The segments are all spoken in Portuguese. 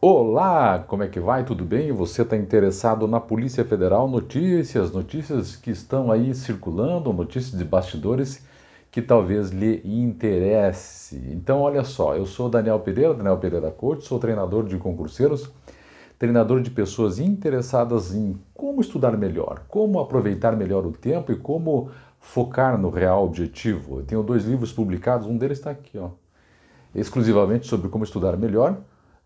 Olá, como é que vai? Tudo bem? Você está interessado na Polícia Federal? Notícias, notícias que estão aí circulando, notícias de bastidores que talvez lhe interesse. Então, olha só, eu sou Daniel Pereira, Daniel Pereira Corte. sou treinador de concurseiros, treinador de pessoas interessadas em como estudar melhor, como aproveitar melhor o tempo e como focar no real objetivo. Eu tenho dois livros publicados, um deles está aqui, ó, exclusivamente sobre como estudar melhor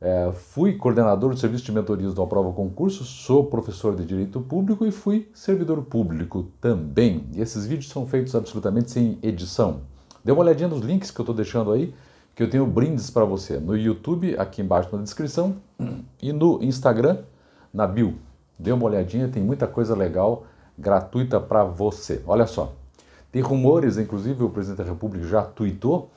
é, fui coordenador do serviço de mentorias do Aprova Concurso, sou professor de Direito Público e fui servidor público também. E esses vídeos são feitos absolutamente sem edição. Dê uma olhadinha nos links que eu estou deixando aí, que eu tenho brindes para você no YouTube, aqui embaixo na descrição, e no Instagram, na bio. Dê uma olhadinha, tem muita coisa legal, gratuita para você. Olha só, tem rumores, inclusive o presidente da República já tweetou,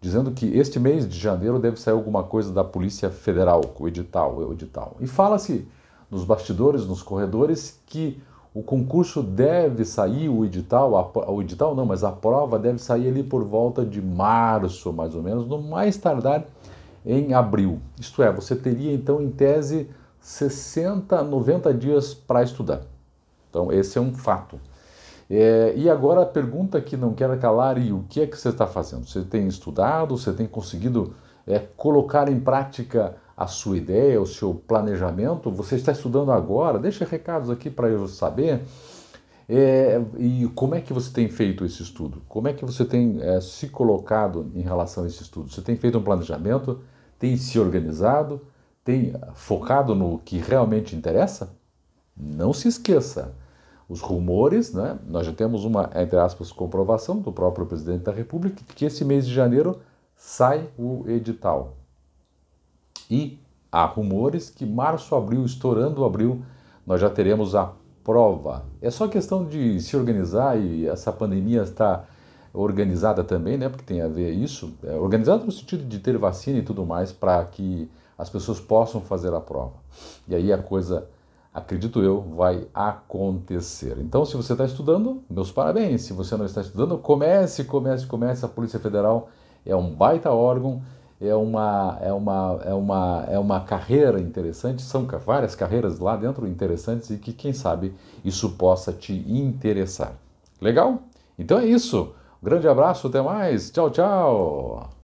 dizendo que este mês de janeiro deve sair alguma coisa da Polícia Federal, o edital, o edital. E fala-se nos bastidores, nos corredores, que o concurso deve sair, o edital, a, o edital não, mas a prova deve sair ali por volta de março, mais ou menos, no mais tardar em abril. Isto é, você teria então, em tese, 60, 90 dias para estudar. Então, esse é um fato. É, e agora a pergunta que não quero calar e o que é que você está fazendo? Você tem estudado? Você tem conseguido é, colocar em prática a sua ideia, o seu planejamento? Você está estudando agora? Deixa recados aqui para eu saber. É, e como é que você tem feito esse estudo? Como é que você tem é, se colocado em relação a esse estudo? Você tem feito um planejamento? Tem se organizado? Tem focado no que realmente interessa? Não se esqueça os rumores, né? nós já temos uma, entre aspas, comprovação do próprio presidente da República que esse mês de janeiro sai o edital. E há rumores que março, abril, estourando abril, nós já teremos a prova. É só questão de se organizar e essa pandemia está organizada também, né? Porque tem a ver isso. É organizada no sentido de ter vacina e tudo mais para que as pessoas possam fazer a prova. E aí a coisa acredito eu, vai acontecer. Então, se você está estudando, meus parabéns. Se você não está estudando, comece, comece, comece. A Polícia Federal é um baita órgão, é uma, é uma, é uma, é uma carreira interessante. São várias carreiras lá dentro interessantes e que, quem sabe, isso possa te interessar. Legal? Então é isso. Um grande abraço, até mais. Tchau, tchau.